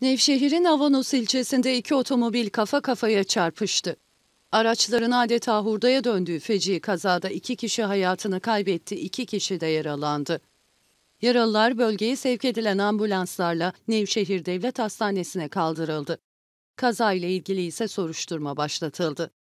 Nevşehir'in Avanos ilçesinde iki otomobil kafa kafaya çarpıştı. Araçların adeta hurdaya döndüğü feci kazada iki kişi hayatını kaybetti, iki kişi de yaralandı. Yaralılar bölgeye sevk edilen ambulanslarla Nevşehir Devlet Hastanesi'ne kaldırıldı. Kaza ile ilgili ise soruşturma başlatıldı.